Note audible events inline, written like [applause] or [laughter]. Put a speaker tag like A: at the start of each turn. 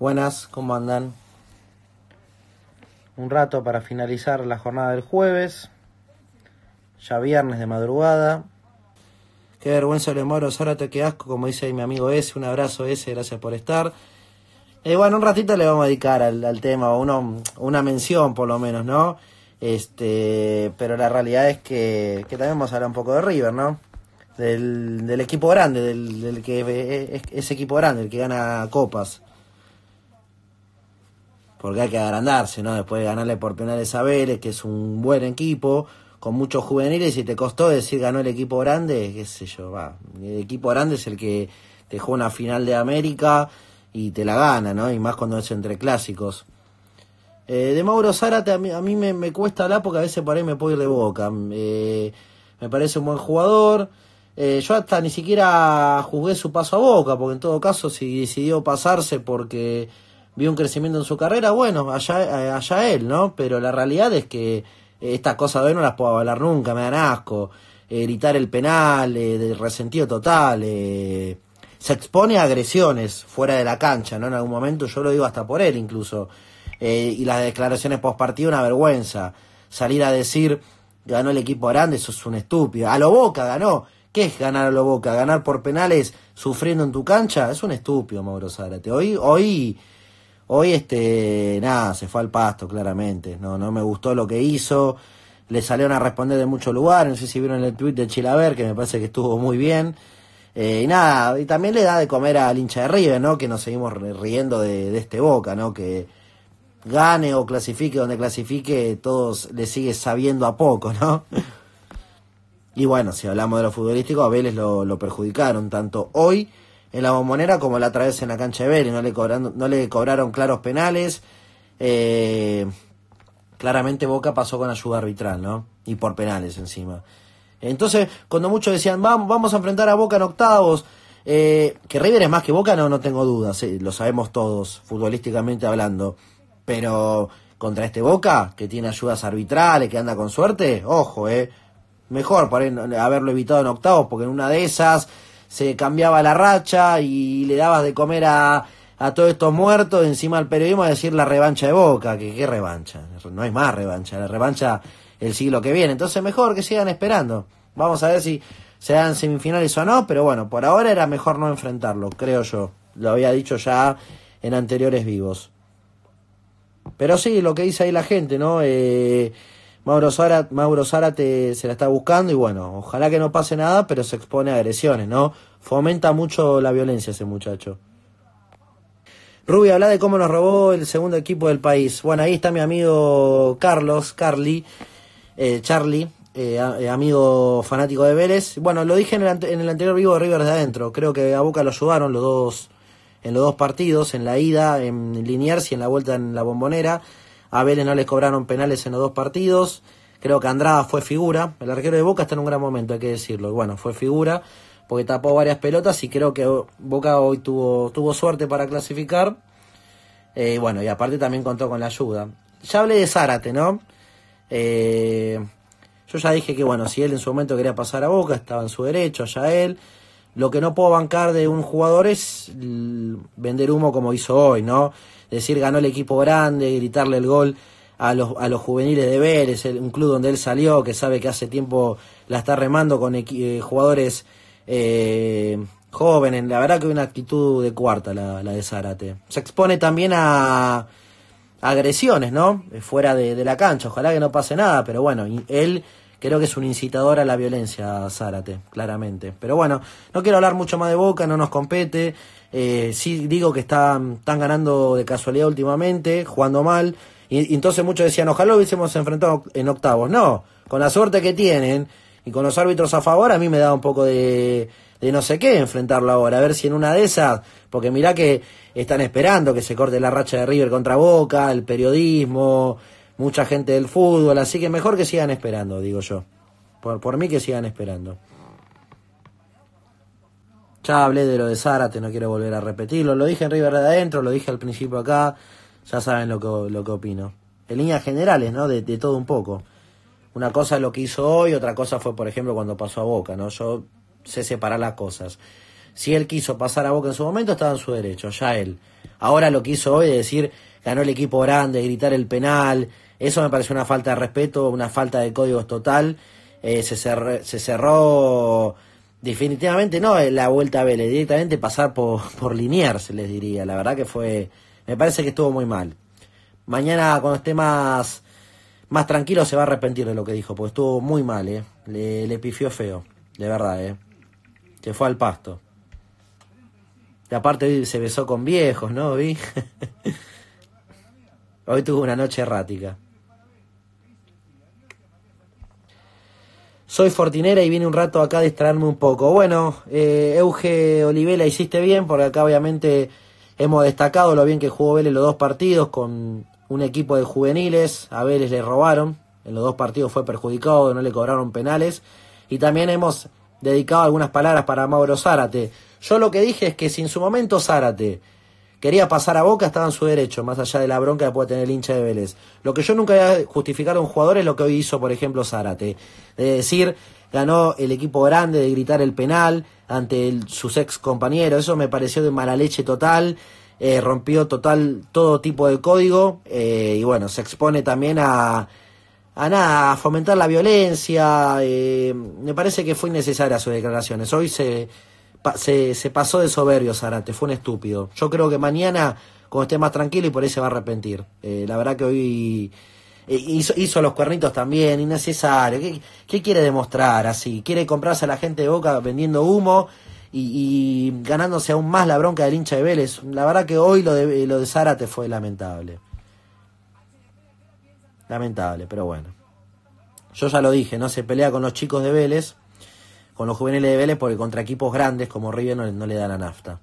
A: Buenas, ¿cómo andan? Un rato para finalizar la jornada del jueves. Ya viernes de madrugada. Qué vergüenza le moro, te qué asco, como dice mi amigo ese. Un abrazo ese, gracias por estar. Eh, bueno, un ratito le vamos a dedicar al, al tema, uno, una mención por lo menos, ¿no? Este, pero la realidad es que, que también vamos a hablar un poco de River, ¿no? Del, equipo grande, del, que equipo grande, el que gana copas porque hay que agrandarse, ¿no? Después de ganarle por penales a Vélez, que es un buen equipo, con muchos juveniles, y te costó decir ganó el equipo grande, qué sé yo, va. El equipo grande es el que te juega una final de América y te la gana, ¿no? Y más cuando es entre clásicos. Eh, de Mauro Zárate a mí, me, cuesta la porque a veces por ahí me puedo ir de boca. Eh, me parece un buen jugador. Eh, yo hasta ni siquiera juzgué su paso a boca, porque en todo caso si decidió pasarse porque vio un crecimiento en su carrera, bueno, allá, eh, allá él, ¿no? Pero la realidad es que eh, estas cosas de hoy no las puedo hablar nunca, me dan asco. Eh, gritar el penal, resentido total, se expone a agresiones fuera de la cancha, ¿no? En algún momento yo lo digo hasta por él incluso. y las declaraciones post partido una vergüenza. Salir a decir, ganó el equipo grande, eso es un estúpido. A lo boca ganó. ¿Qué es ganar a lo boca? ¿Ganar por penales sufriendo en tu cancha? Es un estúpido, Mauro Zárate. Hoy, hoy Hoy, este, nada, se fue al pasto, claramente. No, no me gustó lo que hizo. Le salieron a responder de muchos lugares. No sé si vieron el tweet de Chilaver, que me parece que estuvo muy bien. Eh, y nada, y también le da de comer al hincha de River, ¿no? Que nos seguimos riendo de, de este Boca, ¿no? Que gane o clasifique donde clasifique, todos le sigue sabiendo a poco, ¿no? [laughs] Y bueno, si hablamos de lo futbolístico, a Vélez lo, lo perjudicaron tanto hoy en la bombonera como la otra en la cancha de Vélez. No le, cobrando, no le cobraron claros penales. Eh, claramente Boca pasó con ayuda arbitral, ¿no? Y por penales encima. Entonces, cuando muchos decían, vamos, vamos a enfrentar a Boca en octavos, eh, que River es más que Boca, no, no tengo dudas, eh, lo sabemos todos, futbolísticamente hablando. Pero contra este Boca, que tiene ayudas arbitrales, que anda con suerte, ojo, eh. Mejor por haberlo evitado en octavos, porque en una de esas se cambiaba la racha y le dabas de comer a, a todos estos muertos, encima al periodismo a decir la revancha de Boca, que qué revancha, no hay más revancha, la revancha el siglo que viene, entonces mejor que sigan esperando, vamos a ver si se dan semifinales o no, pero bueno, por ahora era mejor no enfrentarlo, creo yo, lo había dicho ya en anteriores vivos. Pero sí, lo que dice ahí la gente, ¿no? Eh, Mauro Zárate, Mauro Zárate se la está buscando y bueno, ojalá que no pase nada, pero se expone a agresiones, ¿no? Fomenta mucho la violencia ese muchacho. Rubio, habla de cómo nos robó el segundo equipo del país. Bueno, ahí está mi amigo Carlos, Carly, eh, Charlie, eh, eh, amigo fanático de Vélez. Bueno, lo dije en el, anterior vivo de River de adentro. Creo que a Boca lo ayudaron los dos en los dos partidos, en la ida en Liniers y en la vuelta en la Bombonera. A Vélez no les cobraron penales en los dos partidos. Creo que Andrada fue figura. El arquero de Boca está en un gran momento, hay que decirlo. Bueno, fue figura porque tapó varias pelotas y creo que Boca hoy tuvo, tuvo suerte para clasificar. Eh, bueno, y aparte también contó con la ayuda. Ya hablé de Zárate, ¿no? Eh, yo ya dije que, bueno, si él en su momento quería pasar a Boca, estaba en su derecho, ya él. Lo que no puedo bancar de un jugador es vender humo como hizo hoy, ¿no? Decir ganó el equipo grande, gritarle el gol a los, a los juveniles de Vélez, un club donde él salió, que sabe que hace tiempo la está remando con eh, jugadores eh, jóvenes. La verdad que una actitud de cuarta la, la de Zárate. Se expone también a, agresiones, ¿no? Eh, fuera de, de, la cancha. Ojalá que no pase nada, pero bueno, él Creo que es un incitador a la violencia, Zárate, claramente. Pero bueno, no quiero hablar mucho más de Boca, no nos compete. Eh, sí digo que están, mm, están ganando de casualidad últimamente, jugando mal. Y, entonces muchos decían, ojalá lo hubiésemos enfrentado en octavos. No, con la suerte que tienen y con los árbitros a favor, a mí me da un poco de, de no sé qué enfrentarlo ahora. A ver si en una de esas, porque mirá que están esperando que se corte la racha de River contra Boca, el periodismo, mucha gente del fútbol, así que mejor que sigan esperando, digo yo. Por, mí que sigan esperando. Ya hablé de lo de Zárate, no quiero volver a repetirlo. Lo dije en River de adentro, lo dije al principio acá. Ya saben lo que, lo que opino. En líneas generales, ¿no? De, todo un poco. Una cosa lo que hizo hoy, otra cosa fue, por ejemplo, cuando pasó a Boca, ¿no? Yo sé separar las cosas. Si él quiso pasar a Boca en su momento, estaba en su derecho, ya él. Ahora lo que hizo hoy es decir, ganó el equipo grande, gritar el penal, eso me parece una falta de respeto, una falta de códigos total. Eh, se, cerró, definitivamente, no eh, la vuelta a Vélez, directamente pasar por, por se les diría. La verdad que fue, me parece que estuvo muy mal. Mañana cuando esté más, tranquilo se va a arrepentir de lo que dijo, porque estuvo muy mal, eh. le, pifió feo, de verdad. Eh. Se fue al pasto. Y aparte se besó con viejos, ¿no? Vi. [laughs] Hoy tuvo una noche errática. soy Fortinera y vine un rato acá a distraerme un poco. Bueno, eh, Euge Olivela hiciste bien, porque acá obviamente hemos destacado lo bien que jugó Vélez los dos partidos con un equipo de juveniles. A Vélez le robaron, en los dos partidos fue perjudicado, no le cobraron penales. Y también hemos dedicado algunas palabras para Mauro Zárate. Yo lo que dije es que si en su momento Zárate Quería pasar a Boca, estaba en su derecho, más allá de la bronca que puede tener el hincha de Vélez. Lo que yo nunca voy a justificar a un jugador es lo que hoy hizo, por ejemplo, Zárate. De decir, ganó el equipo grande, de gritar el penal ante sus ex compañeros. Eso me pareció de mala leche total. Eh, rompió total todo tipo de código. Eh, y bueno, se expone también a, a nada, a fomentar la violencia. Eh, me parece que fue innecesaria sus declaraciones. Hoy se se, pasó de soberbio Zarate, fue un estúpido. Yo creo que mañana, cuando esté más tranquilo, y por ahí se va a arrepentir. Eh, la verdad que hoy eh, hizo, los cuernitos también, innecesario. ¿Qué, ¿Qué, quiere demostrar así? ¿Quiere comprarse a la gente de Boca vendiendo humo y, ganándose aún más la bronca del hincha de Vélez? La verdad que hoy lo de, lo de fue lamentable. Lamentable, pero bueno. Yo ya lo dije, no se pelea con los chicos de Vélez, con los juveniles de Vélez porque contra equipos grandes como River no, le dan la nafta.